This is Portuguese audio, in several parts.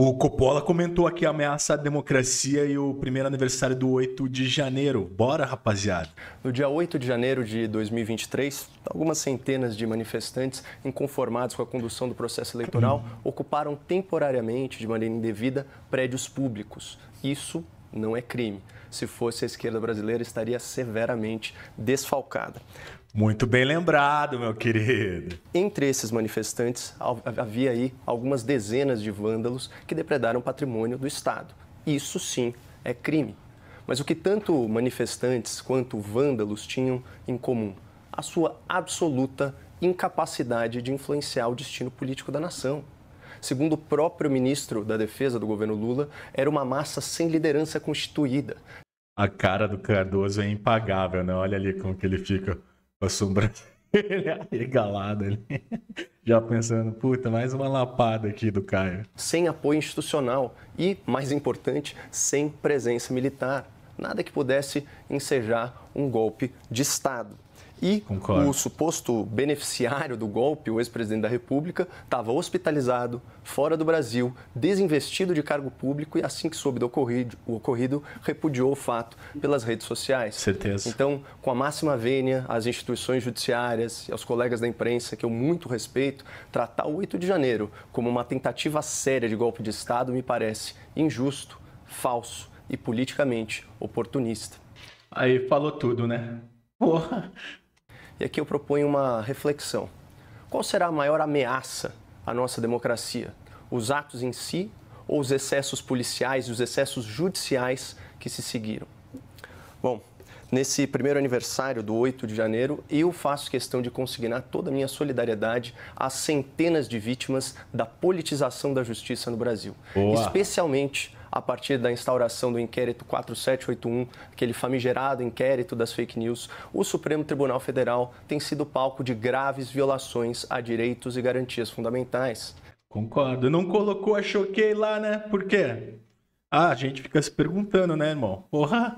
O Coppola comentou aqui a ameaça à democracia e o primeiro aniversário do 8 de janeiro. Bora, rapaziada! No dia 8 de janeiro de 2023, algumas centenas de manifestantes inconformados com a condução do processo eleitoral ocuparam temporariamente, de maneira indevida, prédios públicos. Isso não é crime. Se fosse a esquerda brasileira, estaria severamente desfalcada. Muito bem lembrado, meu querido. Entre esses manifestantes, havia aí algumas dezenas de vândalos que depredaram patrimônio do Estado. Isso sim é crime. Mas o que tanto manifestantes quanto vândalos tinham em comum? A sua absoluta incapacidade de influenciar o destino político da nação. Segundo o próprio ministro da Defesa do governo Lula, era uma massa sem liderança constituída. A cara do Cardoso é impagável, né? Olha ali como que ele fica a sobrancelha regalada ali. Já pensando, puta, mais uma lapada aqui do Caio. Sem apoio institucional e, mais importante, sem presença militar. Nada que pudesse ensejar um golpe de Estado. E Concordo. o suposto beneficiário do golpe, o ex-presidente da República, estava hospitalizado, fora do Brasil, desinvestido de cargo público e assim que soube do ocorrido, o ocorrido repudiou o fato pelas redes sociais. Certeza. Então, com a máxima vênia às instituições judiciárias e aos colegas da imprensa, que eu muito respeito, tratar o 8 de janeiro como uma tentativa séria de golpe de Estado me parece injusto, falso e politicamente oportunista. Aí falou tudo, né? Porra, e aqui eu proponho uma reflexão. Qual será a maior ameaça à nossa democracia? Os atos em si ou os excessos policiais e os excessos judiciais que se seguiram? Bom, nesse primeiro aniversário do 8 de janeiro, eu faço questão de consignar toda a minha solidariedade às centenas de vítimas da politização da justiça no Brasil, Boa. especialmente a partir da instauração do inquérito 4781, aquele famigerado inquérito das fake news, o Supremo Tribunal Federal tem sido palco de graves violações a direitos e garantias fundamentais. Concordo. Não colocou a Choquei lá, né? Por quê? Ah, a gente fica se perguntando, né, irmão? Porra!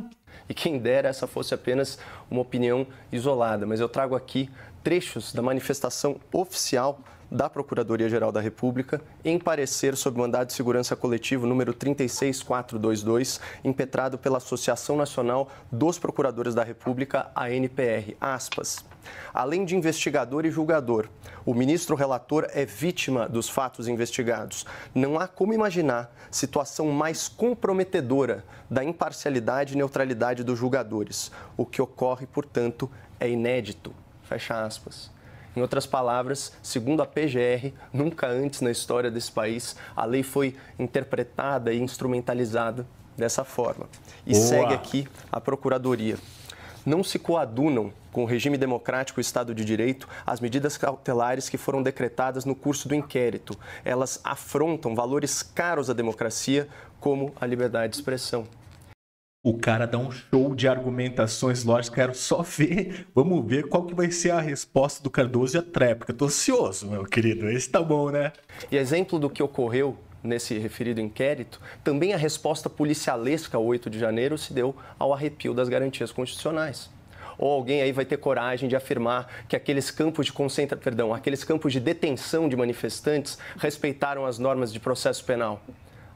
E quem dera essa fosse apenas uma opinião isolada, mas eu trago aqui trechos da manifestação oficial da Procuradoria-Geral da República em parecer sobre o mandado de segurança coletivo número 36422, impetrado pela Associação Nacional dos Procuradores da República, a NPR. Aspas. Além de investigador e julgador, o ministro relator é vítima dos fatos investigados. Não há como imaginar situação mais comprometedora da imparcialidade e neutralidade dos julgadores. O que ocorre, portanto, é inédito. Fecha aspas. Em outras palavras, segundo a PGR, nunca antes na história desse país a lei foi interpretada e instrumentalizada dessa forma. E Boa. segue aqui a Procuradoria. Não se coadunam com o regime democrático e o Estado de Direito as medidas cautelares que foram decretadas no curso do inquérito. Elas afrontam valores caros à democracia, como a liberdade de expressão. O cara dá um show de argumentações lógicas, quero só ver, vamos ver qual que vai ser a resposta do Cardoso e a Tréplica. Tô ansioso, meu querido, esse tá bom, né? E exemplo do que ocorreu nesse referido inquérito, também a resposta policialesca 8 de janeiro se deu ao arrepio das garantias constitucionais ou alguém aí vai ter coragem de afirmar que aqueles campos de concentra, perdão, aqueles campos de detenção de manifestantes respeitaram as normas de processo penal.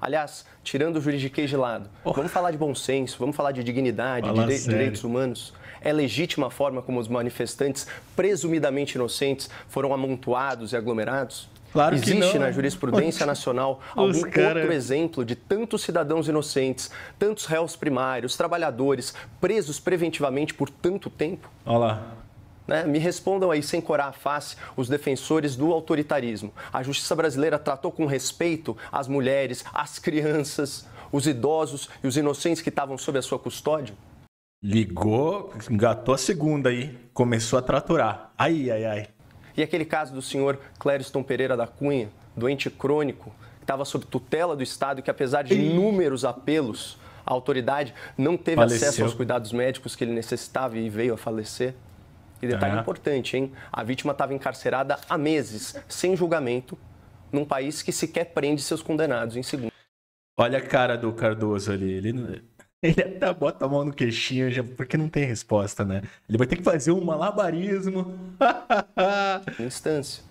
Aliás, tirando o juridiquês de lado, oh. vamos falar de bom senso, vamos falar de dignidade, Fala de sério. direitos humanos. É legítima a forma como os manifestantes, presumidamente inocentes, foram amontoados e aglomerados? Claro Existe na jurisprudência nacional algum cara... outro exemplo de tantos cidadãos inocentes, tantos réus primários, trabalhadores presos preventivamente por tanto tempo? Olha lá. Né? Me respondam aí, sem corar a face, os defensores do autoritarismo. A justiça brasileira tratou com respeito as mulheres, as crianças, os idosos e os inocentes que estavam sob a sua custódia? Ligou, engatou a segunda aí, começou a traturar. Ai, ai, ai. E aquele caso do senhor Clériston Pereira da Cunha, doente crônico, que estava sob tutela do Estado e que, apesar de inúmeros apelos, a autoridade não teve Faleceu. acesso aos cuidados médicos que ele necessitava e veio a falecer? E detalhe é. importante, hein? A vítima estava encarcerada há meses, sem julgamento, num país que sequer prende seus condenados em segundo. Olha a cara do Cardoso ali. Ele, ele até bota a mão no queixinho, já, porque não tem resposta, né? Ele vai ter que fazer um malabarismo. Instância.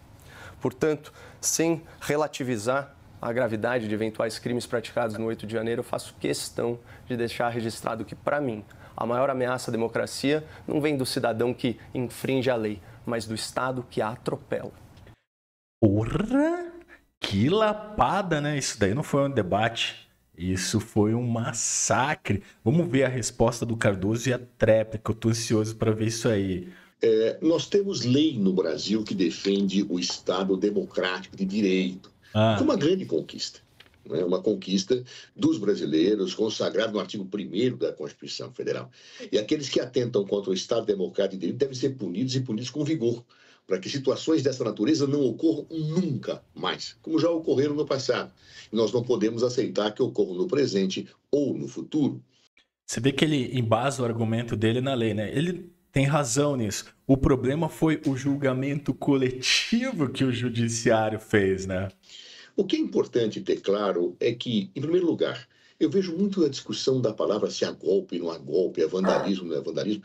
Portanto, sem relativizar a gravidade de eventuais crimes praticados no 8 de janeiro, eu faço questão de deixar registrado que, para mim, a maior ameaça à democracia não vem do cidadão que infringe a lei, mas do Estado que a atropela. Porra! Que lapada, né? Isso daí não foi um debate. Isso foi um massacre. Vamos ver a resposta do Cardoso e a tréplica. eu estou ansioso para ver isso aí. É, nós temos lei no Brasil que defende o Estado democrático de direito. Ah. Foi uma grande conquista. Né? Uma conquista dos brasileiros, consagrado no artigo 1 da Constituição Federal. E aqueles que atentam contra o Estado Democrático e Direito devem ser punidos e punidos com vigor, para que situações dessa natureza não ocorram nunca mais, como já ocorreram no passado. E nós não podemos aceitar que ocorram no presente ou no futuro. Você vê que ele embasa o argumento dele na lei, né? Ele tem razão nisso. O problema foi o julgamento coletivo que o judiciário fez, né? O que é importante ter claro é que, em primeiro lugar, eu vejo muito a discussão da palavra se há golpe, não há golpe, é vandalismo, não é vandalismo.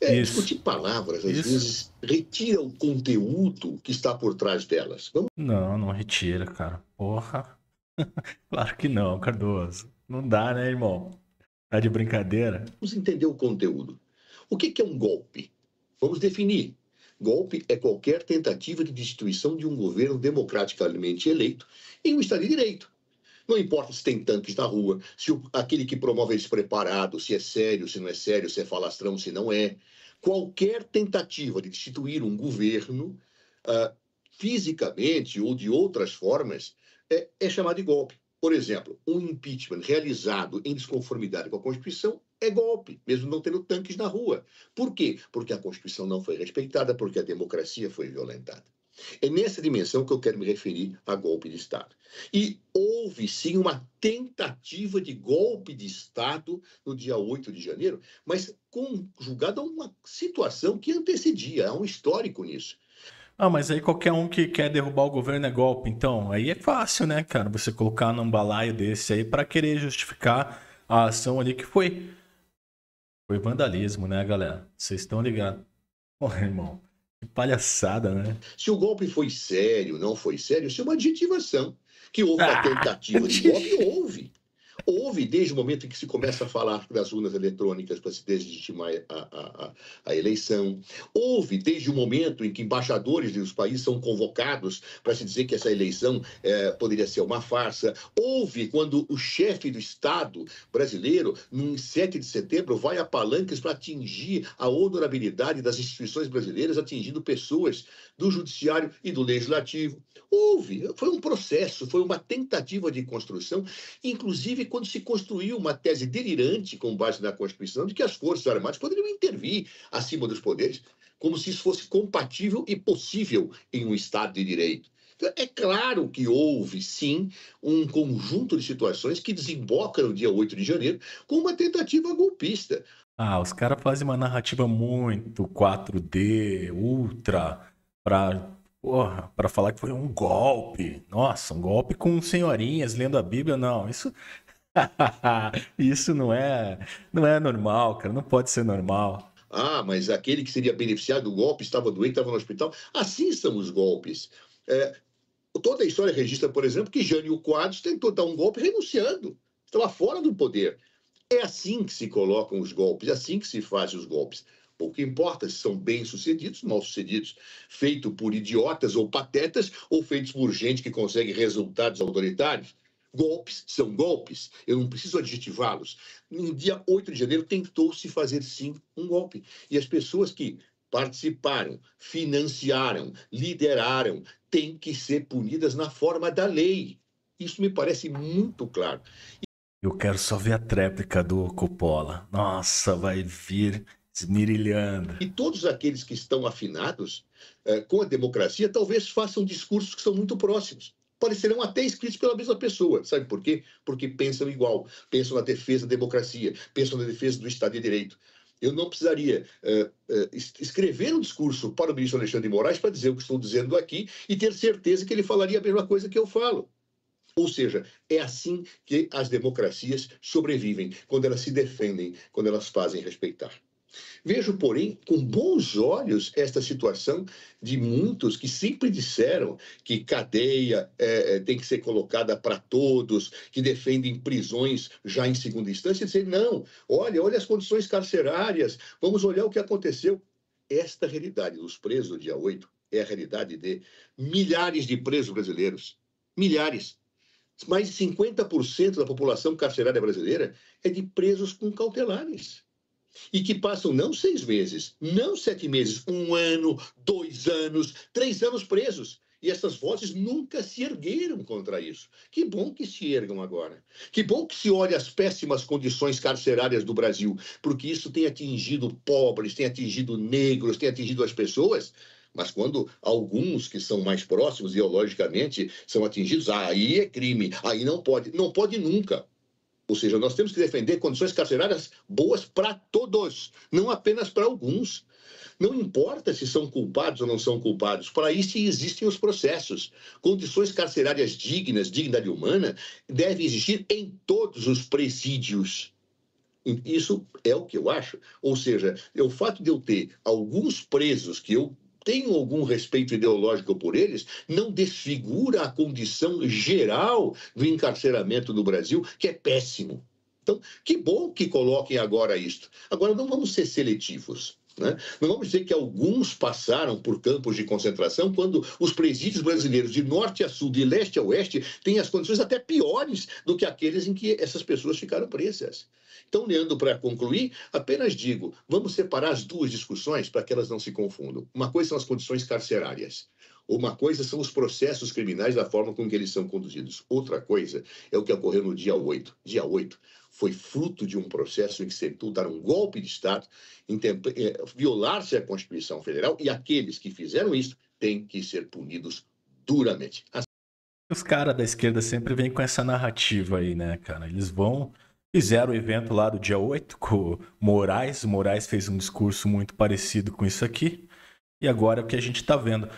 É, discutir palavras, às Isso. vezes, retira o conteúdo que está por trás delas. Vamos... Não, não retira, cara. Porra. claro que não, Cardoso. Não dá, né, irmão? Tá de brincadeira? Vamos entender o conteúdo. O que, que é um golpe? Vamos definir. Golpe é qualquer tentativa de destituição de um governo democraticamente eleito em um Estado de Direito. Não importa se tem tanques na rua, se o, aquele que promove é despreparado, se é sério, se não é sério, se é falastrão, se não é. Qualquer tentativa de destituir um governo, uh, fisicamente ou de outras formas, é, é chamada de golpe. Por exemplo, um impeachment realizado em desconformidade com a Constituição é golpe, mesmo não tendo tanques na rua. Por quê? Porque a Constituição não foi respeitada, porque a democracia foi violentada. É nessa dimensão que eu quero me referir a golpe de Estado. E houve sim uma tentativa de golpe de Estado no dia 8 de janeiro, mas conjugada a uma situação que antecedia, há um histórico nisso. Ah, mas aí qualquer um que quer derrubar o governo é golpe. Então, aí é fácil, né, cara? Você colocar num balaio desse aí para querer justificar a ação ali que foi. Foi vandalismo, né, galera? Vocês estão ligados. Porra, irmão. Que palhaçada, né? Se o golpe foi sério, não foi sério, isso é uma adjetivação. Que houve ah, uma tentativa de golpe, houve houve, desde o momento em que se começa a falar das urnas eletrônicas para se deslegitimar a, a, a, eleição, houve, desde o momento em que embaixadores dos países são convocados para se dizer que essa eleição é, poderia ser uma farsa, houve quando o chefe do Estado brasileiro, no 7 de setembro, vai a palanques para atingir a honorabilidade das instituições brasileiras, atingindo pessoas do judiciário e do legislativo. Houve, foi um processo, foi uma tentativa de construção, inclusive quando quando se construiu uma tese delirante com base na Constituição de que as Forças Armadas poderiam intervir acima dos poderes, como se isso fosse compatível e possível em um Estado de Direito. Então, é claro que houve, sim, um conjunto de situações que desemboca no dia 8 de janeiro com uma tentativa golpista. Ah, os caras fazem uma narrativa muito 4D, ultra, para Porra, falar que foi um golpe. Nossa, um golpe com senhorinhas lendo a Bíblia, não. Isso Isso não é, não é normal, cara. Não pode ser normal. Ah, mas aquele que seria beneficiado do golpe estava doente, estava no hospital. Assim são os golpes. É, toda a história registra, por exemplo, que Jânio Quadros tentou dar um golpe renunciando. Estava fora do poder. É assim que se colocam os golpes, é assim que se fazem os golpes. Pouco importa é se são bem-sucedidos, mal-sucedidos, feitos por idiotas ou patetas, ou feitos por gente que consegue resultados autoritários. Golpes são golpes, eu não preciso adjetivá-los. No dia 8 de janeiro tentou-se fazer sim um golpe. E as pessoas que participaram, financiaram, lideraram, têm que ser punidas na forma da lei. Isso me parece muito claro. Eu quero só ver a tréplica do Coppola. Nossa, vai vir esmirilhando. E todos aqueles que estão afinados eh, com a democracia talvez façam discursos que são muito próximos parecerão até escritos pela mesma pessoa. Sabe por quê? Porque pensam igual, pensam na defesa da democracia, pensam na defesa do Estado de Direito. Eu não precisaria eh, eh, escrever um discurso para o ministro Alexandre de Moraes para dizer o que estou dizendo aqui e ter certeza que ele falaria a mesma coisa que eu falo. Ou seja, é assim que as democracias sobrevivem, quando elas se defendem, quando elas fazem respeitar. Vejo, porém, com bons olhos esta situação de muitos que sempre disseram que cadeia é, é tem que ser colocada para todos, que defendem prisões já em segunda instância, e dizer, não, olha, olha as condições carcerárias, vamos olhar o que aconteceu. Esta realidade dos presos do dia 8 é a realidade de milhares de presos brasileiros. Milhares. Mais de 50% da população carcerária brasileira é de presos com cautelares e que passam não seis meses, não sete meses, um ano, dois anos, três anos presos. E essas vozes nunca se ergueram contra isso. Que bom que se ergam agora. Que bom que se olhe as péssimas condições carcerárias do Brasil, porque isso tem atingido pobres, tem atingido negros, tem atingido as pessoas. Mas quando alguns que são mais próximos ideologicamente são atingidos, aí é crime, aí não pode, não pode nunca. Ou seja, nós temos que defender condições carcerárias boas para todos, não apenas para alguns. Não importa se são culpados ou não são culpados, para isso existem os processos. Condições carcerárias dignas, dignidade humana, deve existir em todos os presídios. Isso é o que eu acho. Ou seja, é o fato de eu ter alguns presos que eu tenham algum respeito ideológico por eles, não desfigura a condição geral do encarceramento no Brasil, que é péssimo. Então, que bom que coloquem agora isto. Agora, não vamos ser seletivos. Né? Não vamos dizer que alguns passaram por campos de concentração quando os presídios brasileiros de norte a sul, de leste a oeste, têm as condições até piores do que aqueles em que essas pessoas ficaram presas. Então, Leandro, para concluir, apenas digo: vamos separar as duas discussões para que elas não se confundam. Uma coisa são as condições carcerárias. Uma coisa são os processos criminais da forma com que eles são conduzidos. Outra coisa é o que ocorreu no dia 8. Dia 8, foi fruto de um processo em que se tentou dar um golpe de Estado, eh, violar-se a Constituição Federal, e aqueles que fizeram isso têm que ser punidos duramente. Os caras da esquerda sempre vêm com essa narrativa aí, né, cara? Eles vão. Fizeram o evento lá do dia 8 com o Moraes. O Moraes fez um discurso muito parecido com isso aqui. E agora é o que a gente tá vendo.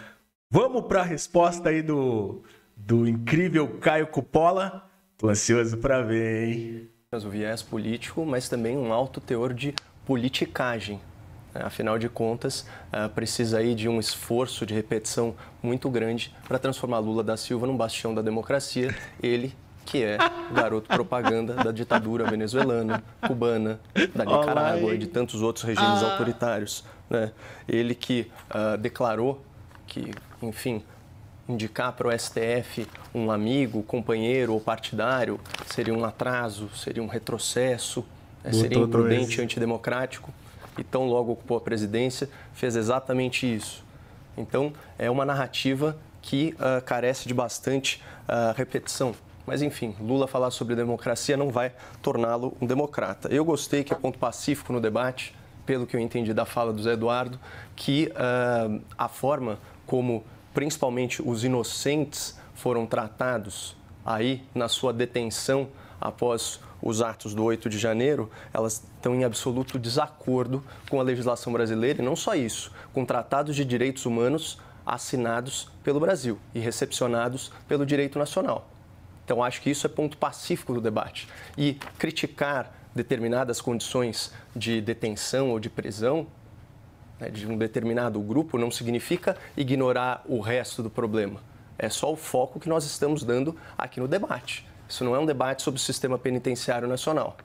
Vamos para a resposta aí do, do incrível Caio Cupola. Tô ansioso para ver, hein? o viés político, mas também um alto teor de politicagem. É, afinal de contas, é, precisa aí de um esforço de repetição muito grande para transformar Lula da Silva num bastião da democracia. Ele que é o garoto propaganda da ditadura venezuelana, cubana, da Nicarágua e de tantos outros regimes ah. autoritários. Né? Ele que ah, declarou que, enfim, indicar para o STF um amigo, companheiro ou partidário seria um atraso, seria um retrocesso, né? seria imprudente e antidemocrático. E tão logo ocupou a presidência, fez exatamente isso. Então, é uma narrativa que uh, carece de bastante uh, repetição. Mas, enfim, Lula falar sobre democracia não vai torná-lo um democrata. Eu gostei que é ponto pacífico no debate, pelo que eu entendi da fala do Zé Eduardo, que uh, a forma como principalmente os inocentes, foram tratados aí na sua detenção após os atos do 8 de janeiro, elas estão em absoluto desacordo com a legislação brasileira e não só isso, com tratados de direitos humanos assinados pelo Brasil e recepcionados pelo direito nacional. Então acho que isso é ponto pacífico do debate. E criticar determinadas condições de detenção ou de prisão né, de um determinado grupo não significa ignorar o resto do problema. É só o foco que nós estamos dando aqui no debate. Isso não é um debate sobre o sistema penitenciário nacional.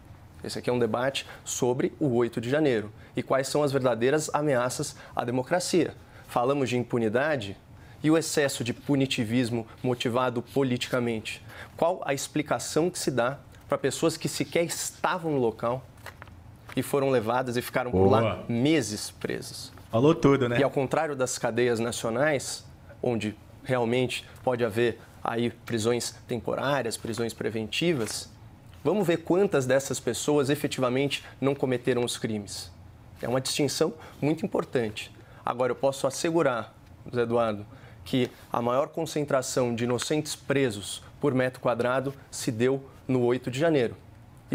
Esse aqui é um debate sobre o 8 de janeiro e quais são as verdadeiras ameaças à democracia. Falamos de impunidade e o excesso de punitivismo motivado politicamente. Qual a explicação que se dá para pessoas que sequer estavam no local, e foram levadas e ficaram Boa. por lá meses presas. Falou tudo, né? E ao contrário das cadeias nacionais, onde realmente pode haver aí prisões temporárias, prisões preventivas, vamos ver quantas dessas pessoas efetivamente não cometeram os crimes. É uma distinção muito importante. Agora, eu posso assegurar, José Eduardo, que a maior concentração de inocentes presos por metro quadrado se deu no 8 de janeiro.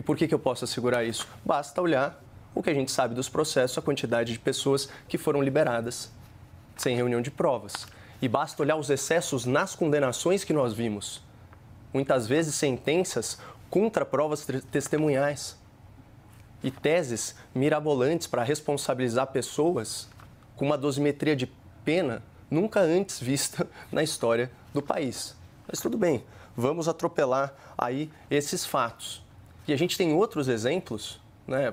E por que, que eu posso assegurar isso? Basta olhar o que a gente sabe dos processos, a quantidade de pessoas que foram liberadas sem reunião de provas. E basta olhar os excessos nas condenações que nós vimos. Muitas vezes sentenças contra provas testemunhais e teses mirabolantes para responsabilizar pessoas com uma dosimetria de pena nunca antes vista na história do país. Mas tudo bem, vamos atropelar aí esses fatos. E a gente tem outros exemplos, né?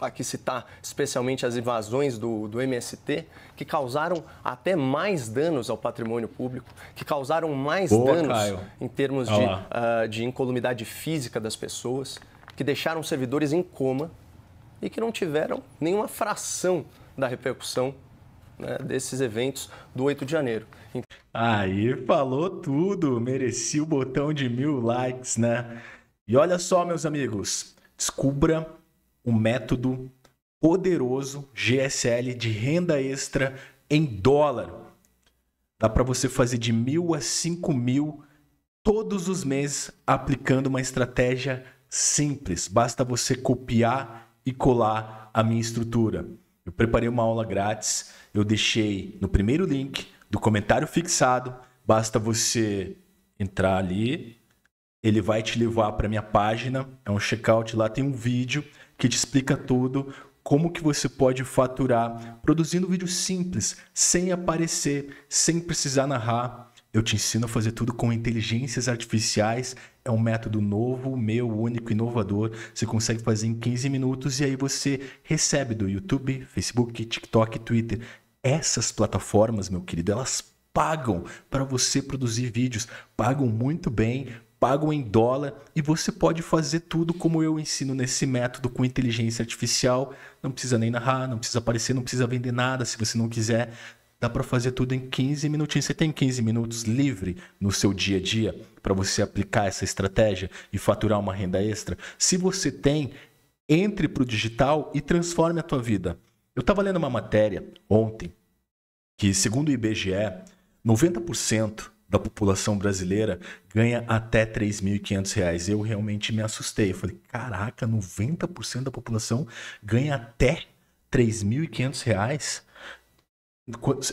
aqui citar especialmente as invasões do, do MST, que causaram até mais danos ao patrimônio público, que causaram mais Boa, danos Caio. em termos de, uh, de incolumidade física das pessoas, que deixaram servidores em coma e que não tiveram nenhuma fração da repercussão né, desses eventos do 8 de janeiro. Aí falou tudo, merecia o botão de mil likes, né? E olha só, meus amigos, descubra um método poderoso GSL de renda extra em dólar. Dá para você fazer de mil a cinco mil todos os meses aplicando uma estratégia simples. Basta você copiar e colar a minha estrutura. Eu preparei uma aula grátis, eu deixei no primeiro link do comentário fixado. Basta você entrar ali, ele vai te levar para minha página, é um checkout, lá tem um vídeo que te explica tudo, como que você pode faturar produzindo vídeo simples, sem aparecer, sem precisar narrar. Eu te ensino a fazer tudo com inteligências artificiais. É um método novo, meu, único, inovador. Você consegue fazer em 15 minutos e aí você recebe do YouTube, Facebook, TikTok, Twitter. Essas plataformas, meu querido, elas pagam para você produzir vídeos, pagam muito bem pagam em dólar e você pode fazer tudo como eu ensino nesse método com inteligência artificial. Não precisa nem narrar, não precisa aparecer, não precisa vender nada se você não quiser. Dá para fazer tudo em 15 minutinhos. Você tem 15 minutos livre no seu dia a dia para você aplicar essa estratégia e faturar uma renda extra? Se você tem, entre para o digital e transforme a tua vida. Eu estava lendo uma matéria ontem que, segundo o IBGE, 90% da população brasileira ganha até R$ 3.500. Eu realmente me assustei. Eu falei, caraca, 90% da população ganha até R$ 3.500?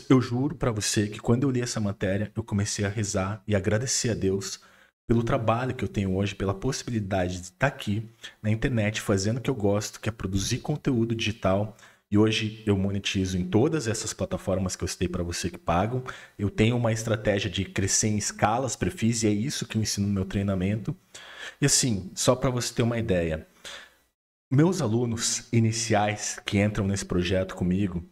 Eu juro para você que quando eu li essa matéria, eu comecei a rezar e agradecer a Deus pelo trabalho que eu tenho hoje, pela possibilidade de estar tá aqui na internet fazendo o que eu gosto, que é produzir conteúdo digital, e hoje eu monetizo em todas essas plataformas que eu citei para você que pagam. Eu tenho uma estratégia de crescer em escalas, perfis, e é isso que eu ensino no meu treinamento. E assim, só para você ter uma ideia, meus alunos iniciais que entram nesse projeto comigo,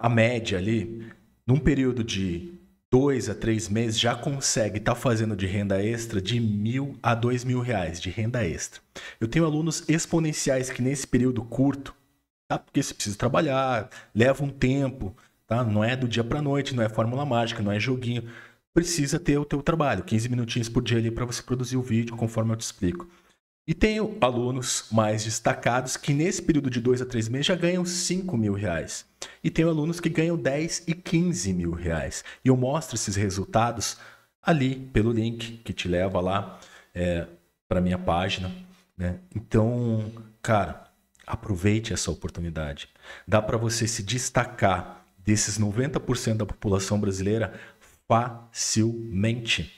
a média ali, num período de dois a três meses, já consegue estar tá fazendo de renda extra de mil a dois mil reais de renda extra. Eu tenho alunos exponenciais que nesse período curto tá? Porque você precisa trabalhar, leva um tempo, tá? Não é do dia para noite, não é fórmula mágica, não é joguinho. Precisa ter o teu trabalho, 15 minutinhos por dia ali para você produzir o vídeo, conforme eu te explico. E tenho alunos mais destacados que nesse período de 2 a 3 meses já ganham 5 mil reais. E tenho alunos que ganham 10 e 15 mil reais. E eu mostro esses resultados ali pelo link que te leva lá é, eh, para minha página. Né? Então, cara, Aproveite essa oportunidade. Dá para você se destacar desses 90% da população brasileira facilmente.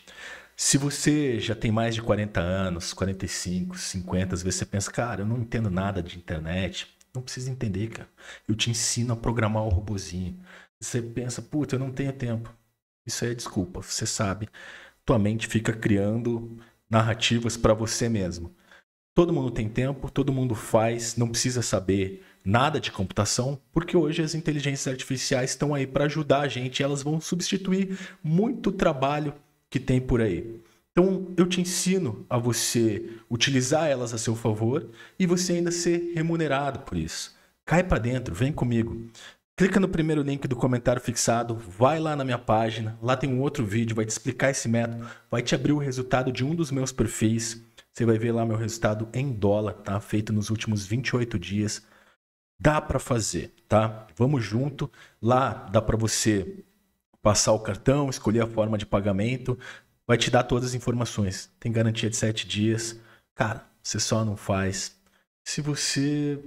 Se você já tem mais de 40 anos, 45, 50, às vezes você pensa, cara, eu não entendo nada de internet. Não precisa entender, cara. Eu te ensino a programar o robozinho. Você pensa, puta, eu não tenho tempo. Isso aí é desculpa, você sabe. Tua mente fica criando narrativas para você mesmo. Todo mundo tem tempo, todo mundo faz, não precisa saber nada de computação, porque hoje as inteligências artificiais estão aí para ajudar a gente, elas vão substituir muito trabalho que tem por aí. Então, eu te ensino a você utilizar elas a seu favor e você ainda ser remunerado por isso. Cai para dentro, vem comigo. Clica no primeiro link do comentário fixado, vai lá na minha página, lá tem um outro vídeo, vai te explicar esse método, vai te abrir o resultado de um dos meus perfis você vai ver lá meu resultado em dólar, tá? Feito nos últimos 28 dias. Dá para fazer, tá? Vamos junto. Lá dá para você passar o cartão, escolher a forma de pagamento, vai te dar todas as informações. Tem garantia de 7 dias. Cara, você só não faz se você,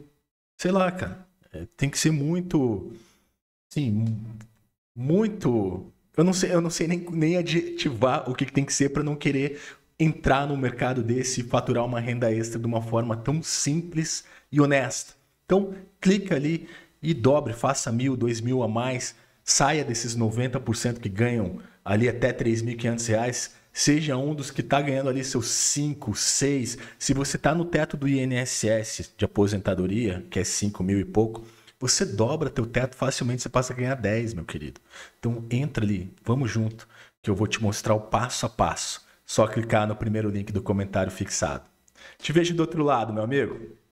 sei lá, cara, é, tem que ser muito sim, muito eu não sei, eu não sei nem, nem adjetivar o que tem que ser para não querer entrar no mercado desse e faturar uma renda extra de uma forma tão simples e honesta. Então, clica ali e dobre, faça mil, dois mil a mais, saia desses 90% que ganham ali até R$ reais seja um dos que está ganhando ali seus 5, 6. Se você está no teto do INSS de aposentadoria, que é 5 mil e pouco, você dobra teu teto facilmente, você passa a ganhar 10, meu querido. Então entra ali, vamos junto, que eu vou te mostrar o passo a passo só clicar no primeiro link do comentário fixado. Te vejo do outro lado, meu amigo.